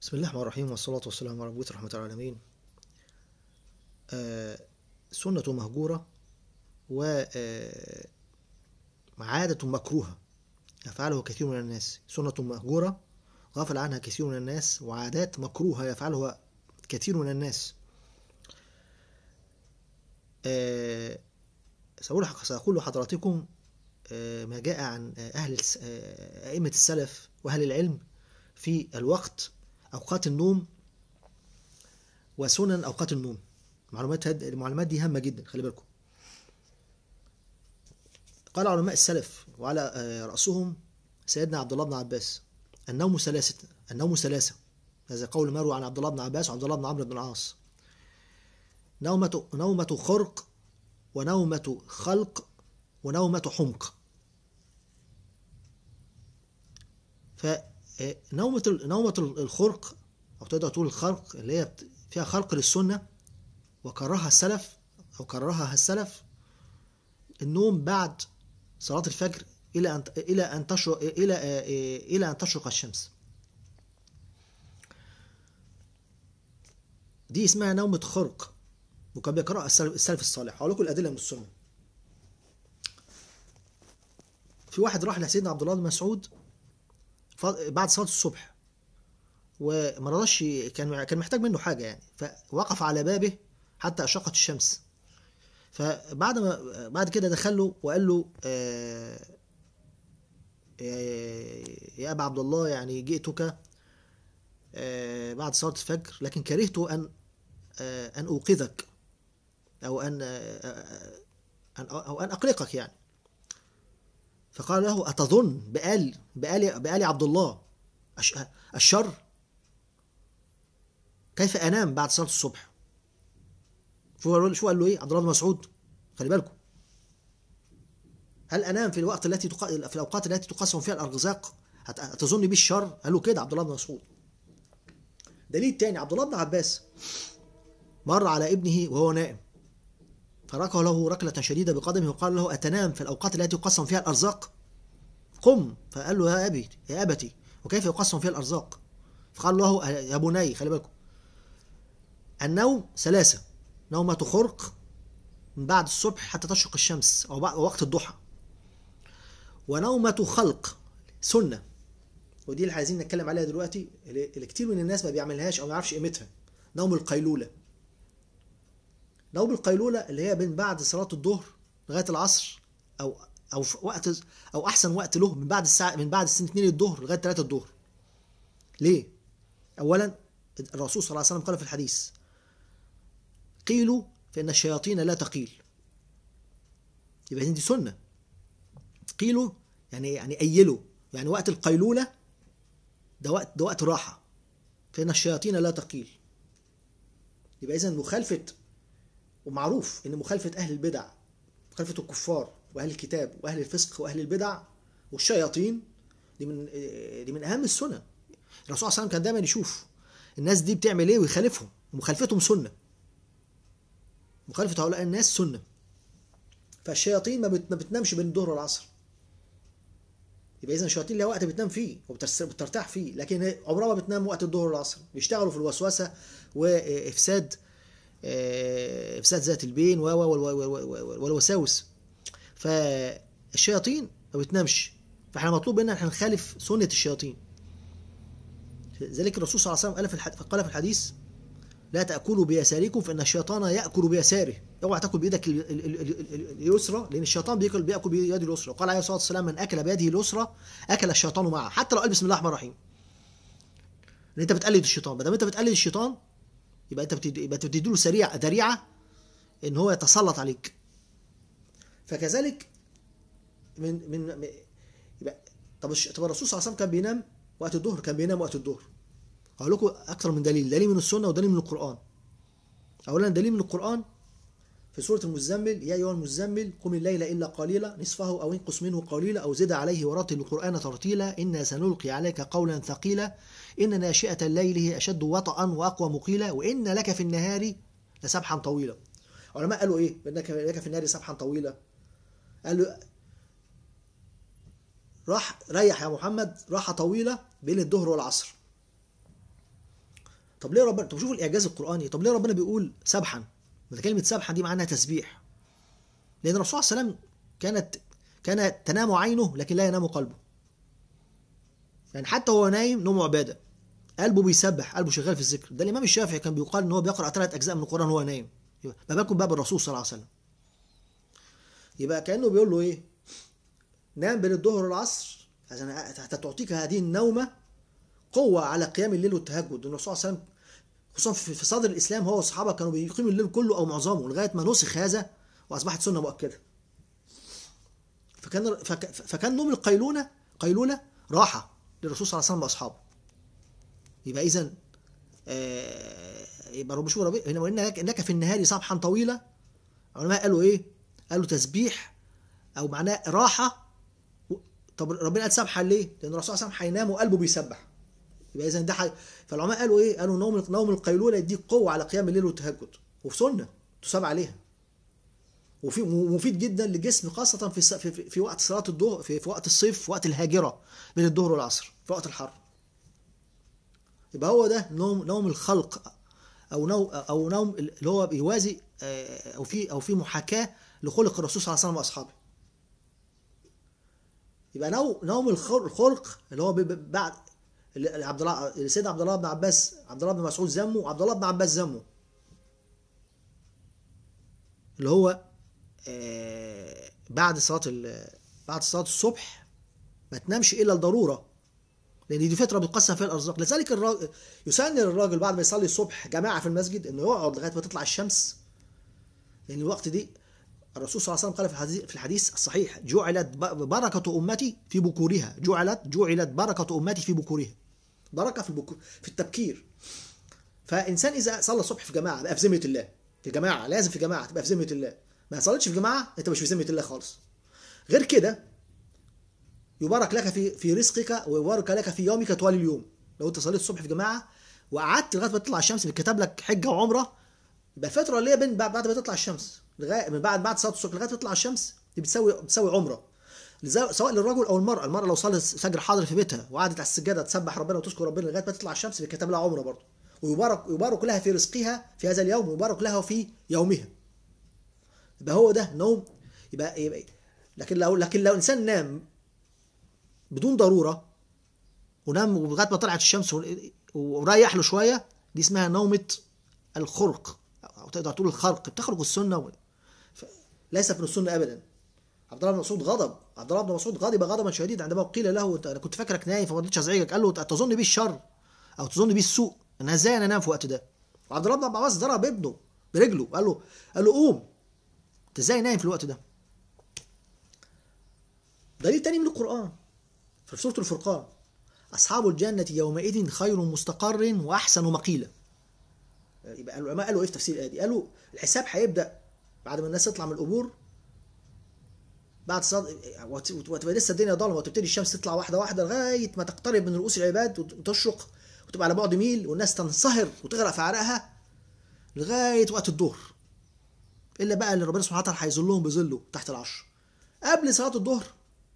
بسم الله الرحمن الرحيم والصلاة والسلام على مبعوث رحمة العالمين آه سنة مهجورة و آه، عادة مكروهة يفعله كثير من الناس سنة مهجورة غفل عنها كثير من الناس وعادات مكروهة يفعلها كثير من الناس آه سأقول لحضراتكم آه ما جاء عن آه، أهل آه، أئمة السلف وأهل العلم في الوقت أوقات النوم وسنن أوقات النوم معلومات هد... المعلومات دي هامة جدا خلي بالكم قال علماء السلف وعلى آه، رأسهم سيدنا عبد الله بن عباس النوم ثلاثة النوم ثلاثة هذا قول مروي عن عبد الله بن عباس وعبد الله بن عمرو بن العاص نومة نومة خرق ونومة خلق ونومة حمق آه، نومة نومة الخرق أو تقدر تقول الخرق اللي هي فيها خرق للسنة وكرهها السلف أو كرهها السلف النوم بعد صلاة الفجر إلى أن إلى أن تشرق إلى آه، آه، إلى أن تشرق الشمس. دي اسمها نومة خرق وكان بيقرأها السلف الصالح هقول لكم الأدلة من السنة. في واحد راح لسيدنا عبد الله بن مسعود بعد صلاه الصبح وما رضاش كان كان محتاج منه حاجه يعني فوقف على بابه حتى اشرقت الشمس فبعد ما بعد كده دخل له وقال له آه، آه، يا ابا عبد الله يعني جئتك آه، بعد صلاه الفجر لكن كرهت ان ان اوقظك او ان أو أن أقلقك يعني فقال له أتظن بآل بآل بآل عبد الله الشر كيف أنام بعد صلاة الصبح شو قال له إيه عبد الله بن مسعود خلي بالكم هل أنام في الوقت التي تق... في الأوقات التي تقسم فيها الأرزاق هتظن بيه الشر قال له كده عبد الله بن مسعود دليل تاني عبد الله بن عباس مر على ابنه وهو نائم فركع له ركلة شديدة بقدمه وقال له أتنام في الأوقات التي يقسم فيها الأرزاق قم فقال له يا أبي يا أبتي وكيف يقسم فيها الأرزاق فقال له أه، يا بني خلي بالكم النوم ثلاثة نومة خرق من بعد الصبح حتى تشرق الشمس أو وقت الضحى ونومة خلق سنة ودي اللي عايزين نتكلم عليها دلوقتي اللي كتير من الناس ما بيعملهاش أو ما يعرفش قيمتها نوم القيلولة لو بالقيلولة اللي هي من بعد صلاة الظهر لغاية العصر أو أو وقت أو أحسن وقت له من بعد الساعة من بعد السنة 2 الظهر لغاية 3 الظهر. ليه؟ أولا الرسول صلى الله عليه وسلم قال في الحديث قيلوا فإن الشياطين لا تقيل. يبقى دي سنة. قيلوا يعني يعني أيلوا يعني وقت القيلولة ده وقت ده وقت راحة. فإن الشياطين لا تقيل. يبقى إذا مخالفة ومعروف ان مخالفه اهل البدع مخالفه الكفار واهل الكتاب واهل الفسق واهل البدع والشياطين دي من آه، دي من اهم السنن الرسول صلى الله عليه وسلم كان دايما يشوف الناس دي بتعمل ايه ويخالفهم ومخالفتهم سنه مخالفه هؤلاء الناس سنه فالشياطين ما بتنامش بين الظهر والعصر يبقى اذا الشياطين لها وقت بتنام فيه وبترتاح فيه لكن عمرها ما بتنام وقت الظهر والعصر بيشتغلوا في الوسوسه وافساد إفساد آه، ذات البين و و والوساوس فالشياطين ما بتنامش فاحنا مطلوب منا احنا نخالف سنة الشياطين ذلك الرسول صلى الله عليه وسلم قال في الحديث قال في الحديث لا تأكلوا بيساركم فإن الشيطان يأكل بيساره اوعى تاكل بإيدك اليسرى لأن الشيطان بيأكل بيأكل بيده اليسرى وقال عليه الصلاة والسلام من أكل بيده اليسرى أكل الشيطان معه حتى لو قال بسم الله الرحمن الرحيم انت بتقلد الشيطان ما دام انت بتقلد الشيطان يبقى انت بتد... يبقى بتدي له سريع ذريعه ان هو يتسلط عليك فكذلك من من يبقى طب طب الرسول صلى الله عليه وسلم كان بينام وقت الظهر كان بينام وقت الظهر هقول لكم اكثر من دليل دليل من السنه ودليل من القران اولا دليل من القران في سورة المزمل يا أيها المزمل قم الليل إلا قليلا نصفه أو انقص منه قليلا أو زد عليه ورتل القرآن ترتيلا إنا سنلقي عليك قولا ثقيلا إن ناشئة الليل هي أشد وطئا وأقوى مقيلا وإن لك في النهار لسبحا طويلا علماء قالوا إيه إنك لك في النهار سبحا طويلا قالوا راح ريح يا محمد راحة طويلة بين الظهر والعصر طب ليه ربنا طب شوفوا الإعجاز القرآني طب ليه ربنا بيقول سبحا كلمة سبحة دي معناها تسبيح لأن الرسول صلى الله عليه وسلم كانت كان تنام عينه لكن لا ينام قلبه يعني حتى وهو نايم نوم عبادة قلبه بيسبح قلبه شغال في الذكر ده الإمام الشافعي كان بيقال إن هو بيقرأ ثلاث أجزاء من القرآن وهو نايم ما بالكم بقى بالرسول صلى الله عليه وسلم يبقى كأنه بيقول له إيه نام بين الظهر والعصر عشان هتعطيك هذه النومة قوة على قيام الليل والتهجد الرسول صلى الله عليه وسلم خصوصا في صدر الاسلام هو واصحابه كانوا بيقيموا الليل كله او معظمه لغايه ما نسخ هذا واصبحت سنه مؤكده فكان فكان نوم القيلوله قيلوله راحه للرسول صلى الله عليه وسلم واصحابه يبقى اذا آه يبقى رب هنا ربي لك انك في النهار صبحا طويلا العلماء قالوا ايه؟ قالوا تسبيح او معناه راحه طب ربنا قال سبحا ليه؟ لان الرسول صلى الله عليه وسلم هينام وقلبه بيسبح يبقى اذا ده حاجه فالعلماء قالوا ايه؟ قالوا نوم نوم القيلوله يديك قوه على قيام الليل والتهجد وفي سنه تساب عليها وفي مفيد جدا للجسم خاصه في في, في وقت صلاه الظهر في, في وقت الصيف في وقت الهاجره بين الظهر والعصر في وقت الحر يبقى هو ده نوم نوم الخلق او نوم او نوم اللي هو بيوازي آه، او في او في محاكاه لخلق الرسول صلى الله عليه وسلم واصحابه يبقى نوم نوم الخلق اللي هو بعد عبد الله سيدنا عبد الله بن عباس عبد الله بن مسعود ذمه وعبد الله بن عباس ذمه اللي هو آه، بعد صلاه بعد صلاه الصبح ما تنامش الا الضروره لان دي فتره بتقسم فيها الارزاق لذلك الراجل يسن للراجل بعد ما يصلي الصبح جماعه في المسجد انه يقعد لغايه ما تطلع الشمس لان الوقت دي الرسول صلى الله عليه وسلم قال في الحديث, في الحديث الصحيح جعلت بركه امتي في بكورها جعلت جعلت بركه امتي في بكورها بركه في البكو في التبكير فانسان اذا صلى الصبح في جماعه بقى في ذمه الله في جماعه لازم في جماعه تبقى في ذمه الله ما صليتش في جماعه انت مش في ذمه الله خالص غير كده يبارك لك في في رزقك ويبارك لك في يومك طوال اليوم لو انت صليت الصبح في جماعه وقعدت لغايه ما تطلع الشمس اللي كتب لك حجه وعمره يبقى الفتره اللي هي بين بعد ما تطلع الشمس لغايه من بعد بعد صلاه الصبح لغايه ما تطلع الشمس دي بتساوي بتساوي عمره سواء للرجل او المراه المراه لو صلت فجر حاضر في بيتها وقعدت على السجاده تسبح ربنا وتذكر ربنا لغايه ما تطلع الشمس بيكتب لها عمره برضه ويبارك يبارك لها في رزقها في هذا اليوم ويبارك لها في يومها يبقى هو ده نوم يبقى, يبقى لكن لو لكن لو انسان نام بدون ضروره ونام لغايه ما طلعت الشمس وريح له شويه دي اسمها نومه الخرق او تقدر تقول الخرق بتخرج السنه ليس من السنه ابدا عبد الله بن مسعود غضب عبد الله بن مسعود غضب غضبا شديدا عندما قيل له انا كنت فاكرك نايم فما رضيتش ازعجك قال له تظن بيه الشر او تظن بيه السوء انا ازاي انا انام في الوقت ده وعبد الله بن عباس ضرب ابنه برجله قال له قال له قوم انت ازاي نايم في الوقت ده دليل تاني من القران في سوره الفرقان اصحاب الجنه يومئذ خير مستقر واحسن مقيلا يبقى العلماء قالوا ايه في تفسير الايه دي؟ قالوا الحساب هيبدا بعد ما الناس تطلع من القبور بعد صد... وتبقى لسه الدنيا ضلمه وتبتدي الشمس تطلع واحده واحده لغايه ما تقترب من رؤوس العباد وتشرق وتبقى على بعد ميل والناس تنصهر وتغرق في عرقها لغايه وقت الظهر الا بقى اللي ربنا سبحانه وتعالى هيظلهم بظله تحت العرش قبل صلاه الظهر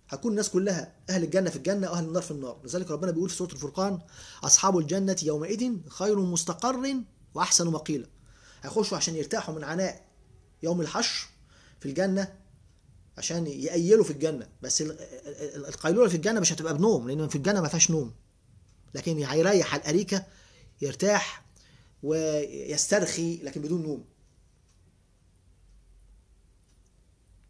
هتكون الناس كلها اهل الجنه في الجنه واهل النار في النار لذلك ربنا بيقول في سوره الفرقان اصحاب الجنه يومئذ خير مستقر واحسن مقيلا هيخشوا عشان يرتاحوا من عناء يوم الحشر في الجنه عشان يأيلوا في الجنه بس القيلوله في الجنه مش هتبقى بنوم لان في الجنه ما فيهاش نوم لكن هيريح على الاريكه يرتاح ويسترخي لكن بدون نوم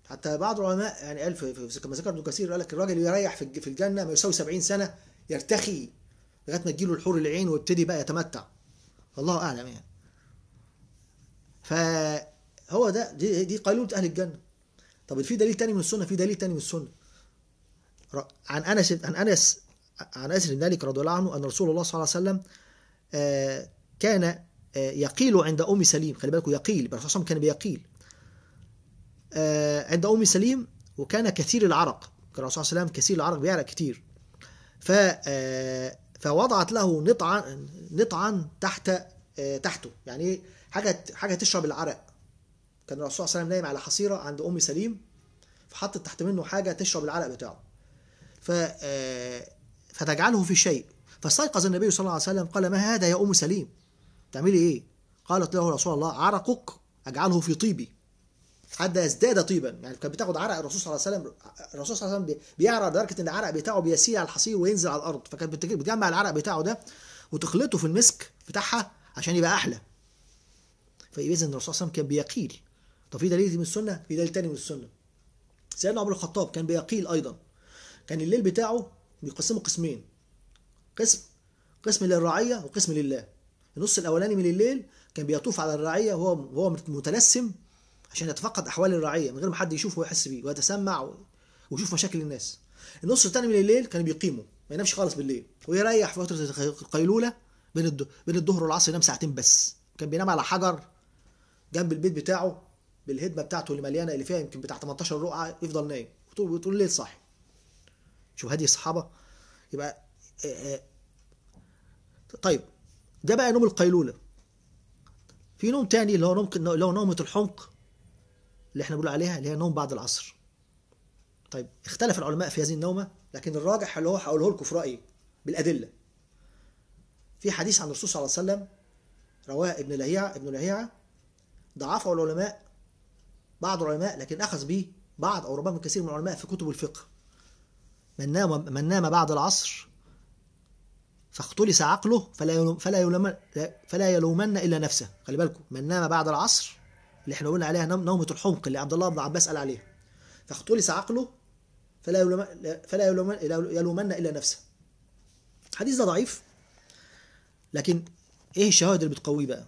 حتى بعض العلماء يعني قال في كما ذكر ابن كثير قال لك الراجل يريح في الجنه ما يساوي 70 سنه يرتخي لغايه ما تجيله الحور العين ويبتدي بقى يتمتع الله اعلم يعني فهو ده دي, دي قيلوله اهل الجنه طب في دليل تاني من السنه في دليل تاني من السنه عن انس عن انس عن انس بن مالك رضي الله عنه ان رسول الله صلى الله عليه وسلم آه، كان آه، يقيل عند ام سليم خلي بالكم يقيل الرسول صلى الله عليه وسلم كان بيقيل آه، عند ام سليم وكان كثير العرق كان الرسول صلى الله عليه وسلم كثير العرق بيعرق كثير ف فوضعت له نطعا نطعا تحت تحته يعني إيه؟ حاجه حاجه تشرب العرق كان الرسول صلى الله عليه وسلم نايم على حصيره عند ام سليم فحطت تحت منه حاجه تشرب العرق بتاعه ف آه، فتجعله في شيء فاستيقظ النبي صلى الله عليه وسلم قال ما هذا يا ام سليم تعملي ايه قالت له رسول الله عرقك اجعله في طيبي حتى يزداد طيبا يعني كانت بتاخد عرق الرسول صلى الله عليه وسلم الرسول صلى الله عليه وسلم بيعرق لدرجه ان العرق بتاعه بيسيل على الحصير وينزل على الارض فكانت بتجمع العرق بتاعه ده وتخلطه في المسك بتاعها عشان يبقى احلى فاذا الرسول صلى الله عليه وسلم كان بيقيل طب في دليل من السنه في دليل تاني من السنه سيدنا عمر الخطاب كان بيقيل ايضا كان الليل بتاعه بيقسمه قسمين قسم قسم للرعيه وقسم لله النص الاولاني من الليل كان بيطوف على الرعيه وهو وهو متلسم عشان يتفقد احوال الرعيه من غير ما حد يشوفه ويحس بيه ويتسمع ويشوف مشاكل الناس النص الثاني من الليل كان بيقيمه ما ينامش خالص بالليل ويريح في فتره القيلوله بين بين الظهر والعصر ينام ساعتين بس كان بينام على حجر جنب البيت بتاعه بالهدمه بتاعته اللي مليانه اللي فيها يمكن بتاع 18 رقعه يفضل نايم وتقول ليه صاحي شوف هدي الصحابه يبقى آه، آه، طيب ده بقى نوم القيلوله في نوم تاني اللي هو نوم اللي هو نومه الحمق اللي احنا بنقول عليها اللي هي نوم بعد العصر طيب اختلف العلماء في هذه النومه لكن الراجح اللي هو هقوله لكم في رايي بالادله في حديث عن الرسول صلى الله عليه وسلم رواه ابن لهيعة ابن لهيعة ضعفه العلماء بعض العلماء لكن أخذ به بعض أو ربما كثير من العلماء في كتب الفقه من نام, من نام بعد العصر فاختلس عقله فلا فلا يلومن فلا يلومن الا نفسه خلي بالكم من نام بعد العصر اللي احنا قلنا عليها نومه الحمق اللي عبد الله بن عباس قال عليها فاختلس عقله فلا يلوم فلا يلومن يلومن الا نفسه الحديث ده ضعيف لكن ايه الشواهد اللي بتقويه بقى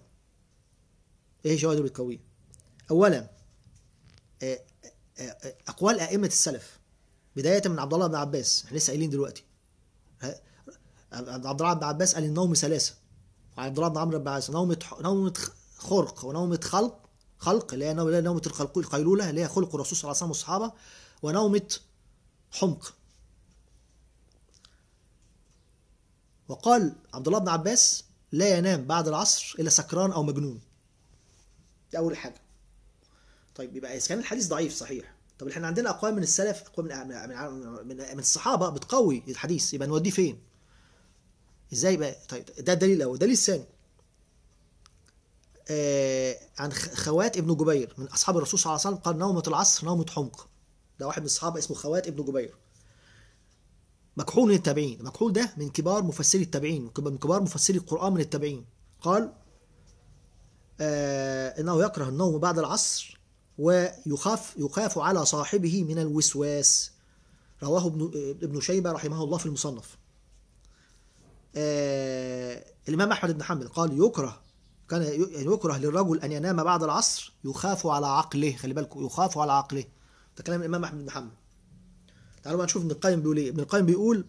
ايه الشواهد اللي بتقويه اولا آه، آه، آه، اقوال ائمه السلف بدايه من عبد الله بن عباس احنا لسه قايلين دلوقتي عبد الله بن عباس قال النوم ثلاثه وعبد الله بن عمرو بن عباس نومه نومه خرق ونومه خلق خلق اللي هي نومه الخلق القيلوله اللي هي خلق الرسول صلى الله عليه وسلم والصحابه ونومه حمق وقال عبد الله بن عباس لا ينام بعد العصر الا سكران او مجنون دي اول حاجه طيب يبقى اذا كان الحديث ضعيف صحيح طب احنا عندنا اقوال من السلف اقوال من من من الصحابه بتقوي الحديث يبقى نوديه فين؟ ازاي بقى؟ طيب ده الدليل الاول، الدليل الثاني آه عن خوات ابن جبير من اصحاب الرسول صلى الله عليه وسلم قال نومه العصر نومه حمق ده واحد من الصحابه اسمه خوات ابن جبير مكحول من التابعين مكحول ده من كبار مفسري التابعين من كبار مفسري القرآن من التابعين قال آه إنه يكره النوم بعد العصر ويخاف يخاف على صاحبه من الوسواس رواه ابن ابن شيبه رحمه الله في المصنف آه الامام احمد بن حنبل قال يكره كان يعني يكره للرجل ان ينام بعد العصر يخاف على عقله خلي بالكم يخاف على عقله ده كلام الامام احمد بن حنبل تعالوا بقى نشوف ابن القيم بيقول ايه ابن القيم بيقول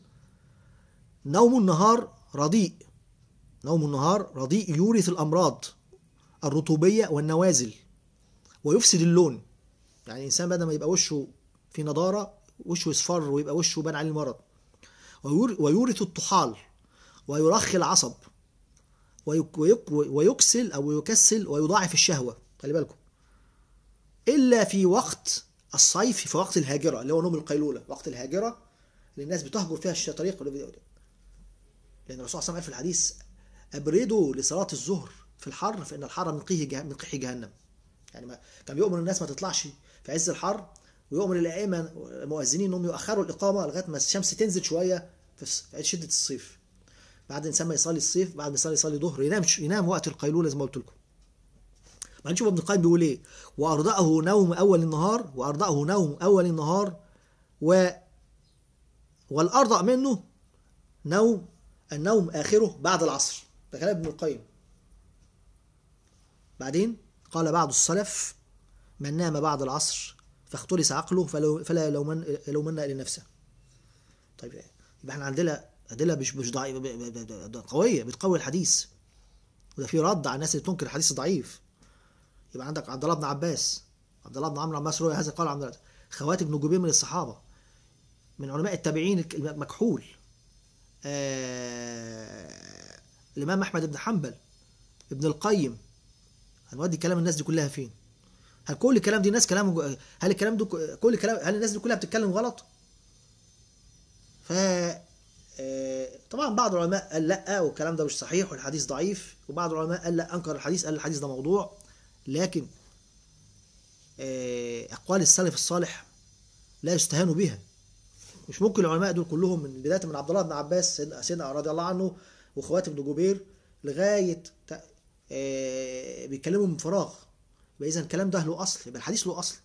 نوم النهار رديء نوم النهار رديء يورث الامراض الرطوبيه والنوازل ويفسد اللون يعني الانسان بدل ما يبقى وشه في نضاره وشه يصفر ويبقى وشه بان عليه المرض ويورث الطحال ويرخي العصب ويكسل او يكسل ويضاعف الشهوه خلي بالكم الا في وقت الصيف في وقت الهاجره اللي هو نوم القيلوله وقت الهاجره اللي الناس بتهجر فيها الطريق لان الرسول صلى الله عليه وسلم قال في الحديث ابردوا لصلاه الظهر في الحر فان الحر من قيح جهنم يعني ما كان بيؤمر الناس ما تطلعش في عز الحر ويؤمر الائمه المؤذنين انهم يؤخروا الاقامه لغايه ما الشمس تنزل شويه في شده الصيف بعد ما يصلي الصيف بعد ما يصلي يصلي ظهر ينام ينام وقت القيلوله زي ما قلت لكم ما نشوف ابن القيم بيقول ايه وارضاه نوم اول النهار وارضاه نوم اول النهار و والارضا منه نوم النوم اخره بعد العصر ده كلام ابن القيم بعدين قال بعض السلف من نام بعد العصر فاختلس عقله فلو فلا يلومن الا نفسه. طيب يبقى احنا عندنا ادله مش مش قويه بتقوي الحديث. وده في رد على الناس اللي بتنكر الحديث ضعيف يبقى عندك عبد الله بن عباس عبد الله بن عمرو عباس روي هذا قال عبد الله بن جبير من الصحابه من علماء التابعين المكحول آه الامام احمد بن حنبل ابن القيم هنودي كلام الناس دي كلها فين هل كل الكلام دي ناس كلام هل الكلام ده كل الكلام هل الناس دي كلها بتتكلم غلط ف آه، طبعا بعض العلماء قال لا والكلام ده مش صحيح والحديث ضعيف وبعض العلماء قال لا انكر الحديث قال الحديث ده موضوع لكن آه، اقوال السلف الصالح لا يستهان بها مش ممكن العلماء دول كلهم من بدايه من عبد الله بن عباس سيدنا رضي الله عنه واخواته بن جبير لغايه آه، بيتكلموا من فراغ يبقى اذا الكلام ده له اصل يبقى الحديث له اصل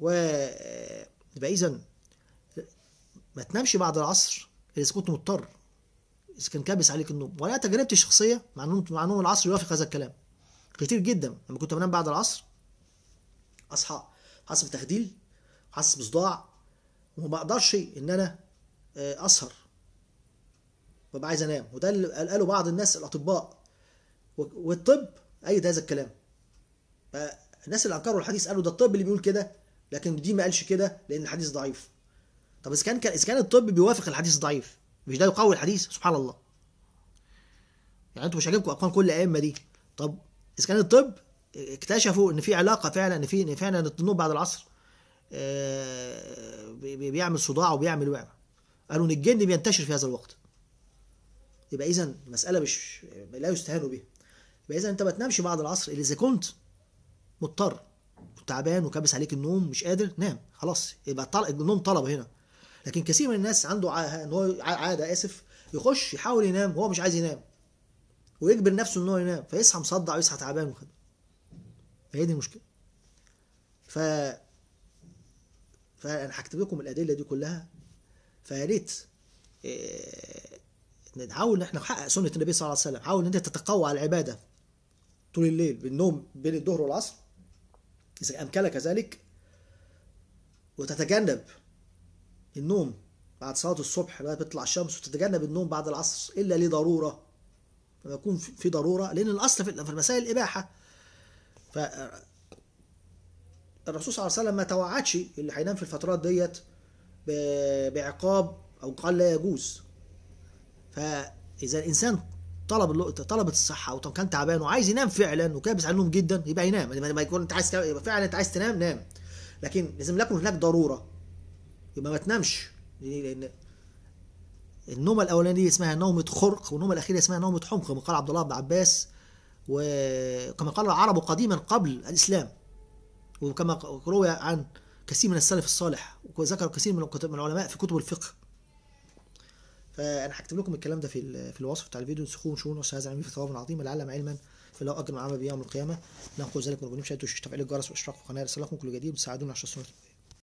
و آه، يبقى اذا ما تنامش بعد العصر اذا كنت مضطر اذا كان كابس عليك النوم ولا تجربتي الشخصيه مع نوم مع نوم العصر يوافق هذا الكلام كتير جدا لما كنت بنام بعد العصر اصحى حاسس بتخديل حاسس بصداع وما اقدرش ان انا آه، اسهر ببقى عايز انام وده اللي قاله بعض الناس الاطباء والطب ايد هذا الكلام فالناس اللي انكروا الحديث قالوا ده الطب اللي بيقول كده لكن دي ما قالش كده لان الحديث ضعيف طب اذا كان اذا كان الطب بيوافق الحديث الضعيف مش ده يقوي الحديث سبحان الله يعني انتوا مش عاجبكم اقوال كل الائمه دي طب اذا كان الطب اكتشفوا ان في علاقه فعلا ان في فعلا الطنوب بعد العصر آه، بيعمل صداع وبيعمل وعمه قالوا ان الجن بينتشر في هذا الوقت يبقى اذا مساله مش لا يستهان بها يبقى اذا انت ما تنامش بعد العصر الا اذا كنت مضطر تعبان وكابس عليك النوم مش قادر نام خلاص يبقى النوم طلب هنا لكن كثير من الناس عنده ان هو عاده اسف يخش يحاول ينام وهو مش عايز ينام ويجبر نفسه ان هو ينام فيصحى مصدع ويصحى تعبان وكده فهي دي المشكله ف فانا هكتب لكم الادله دي كلها فيا ريت آه، نحاول احنا نحقق سنه النبي صلى الله عليه وسلم حاول ان انت تتقوى على العباده طول الليل بالنوم بين الظهر والعصر اذا امكنك ذلك وتتجنب النوم بعد صلاه الصبح لما بتطلع الشمس وتتجنب النوم بعد العصر الا لضروره لما يكون في ضروره لان الاصل في المسائل الاباحه ف الرسول صلى الله عليه وسلم ما توعدش اللي هينام في الفترات ديت بعقاب او قال لا يجوز فاذا الانسان طلب اللقطه طلبت الصحه او كان تعبان وعايز ينام فعلا وكابس على النوم جدا يبقى ينام لما يكون انت عايز يبقى فعلا انت عايز تنام نام لكن لازم يكون هناك ضروره يبقى ما تنامش يعني لان النومه الاولانيه اسمها نومه خرق والنومه الاخيره اسمها نومه حمق كما قال عبد الله بن عباس وكما قال العرب قديما قبل الاسلام وكما روي عن كثير من السلف الصالح وذكر كثير من العلماء في كتب الفقه فانا هكتب لكم الكلام ده في في الوصف بتاع الفيديو نسخوه ونشوفوا نص هذا العلم في ثواب عظيم لعلم علما فلا اجر عمل بيوم القيامه ناخذ ذلك ونقول مشاهدوا تفعيل الجرس واشتراك في القناه لصلاحكم كل جديد وتساعدونا على الشخص